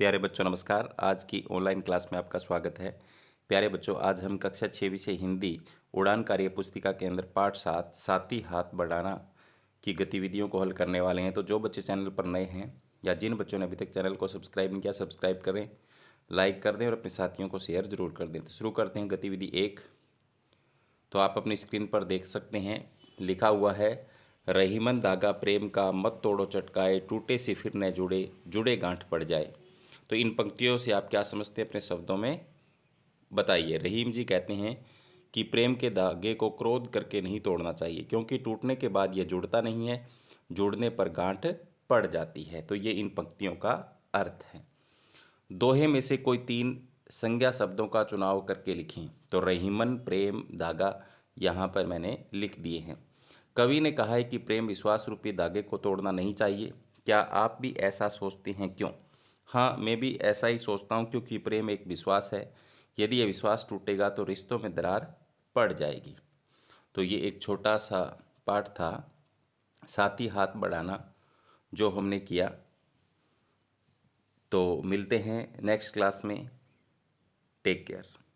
प्यारे बच्चों नमस्कार आज की ऑनलाइन क्लास में आपका स्वागत है प्यारे बच्चों आज हम कक्षा छवीं से हिंदी उड़ान कार्य पुस्तिका के अंदर पाठ सात साथी हाथ बढ़ाना की गतिविधियों को हल करने वाले हैं तो जो बच्चे चैनल पर नए हैं या जिन बच्चों ने अभी तक चैनल को सब्सक्राइब नहीं किया सब्सक्राइब करें लाइक कर दें और अपने साथियों को शेयर जरूर कर दें तो शुरू करते हैं गतिविधि एक तो आप अपनी स्क्रीन पर देख सकते हैं लिखा हुआ है रहीमन धागा प्रेम का मत तोड़ो चटकाए टूटे से फिर न जुड़े जुड़े गांठ पड़ जाए तो इन पंक्तियों से आप क्या समझते हैं अपने शब्दों में बताइए रहीम जी कहते हैं कि प्रेम के धागे को क्रोध करके नहीं तोड़ना चाहिए क्योंकि टूटने के बाद यह जुड़ता नहीं है जुड़ने पर गांठ पड़ जाती है तो ये इन पंक्तियों का अर्थ है दोहे में से कोई तीन संज्ञा शब्दों का चुनाव करके लिखें तो रहीमन प्रेम धागा यहाँ पर मैंने लिख दिए हैं कवि ने कहा है कि प्रेम विश्वास रूपी धागे को तोड़ना नहीं चाहिए क्या आप भी ऐसा सोचते हैं क्यों हाँ मैं भी ऐसा ही सोचता हूँ क्योंकि प्रेम एक विश्वास है यदि यह विश्वास टूटेगा तो रिश्तों में दरार पड़ जाएगी तो ये एक छोटा सा पाठ था साथी हाथ बढ़ाना जो हमने किया तो मिलते हैं नेक्स्ट क्लास में टेक केयर